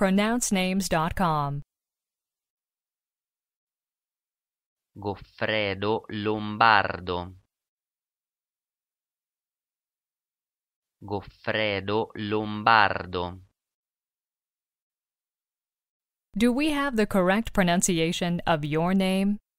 pronouncenames.com. Goffredo Lombardo. Goffredo Lombardo. Do we have the correct pronunciation of your name?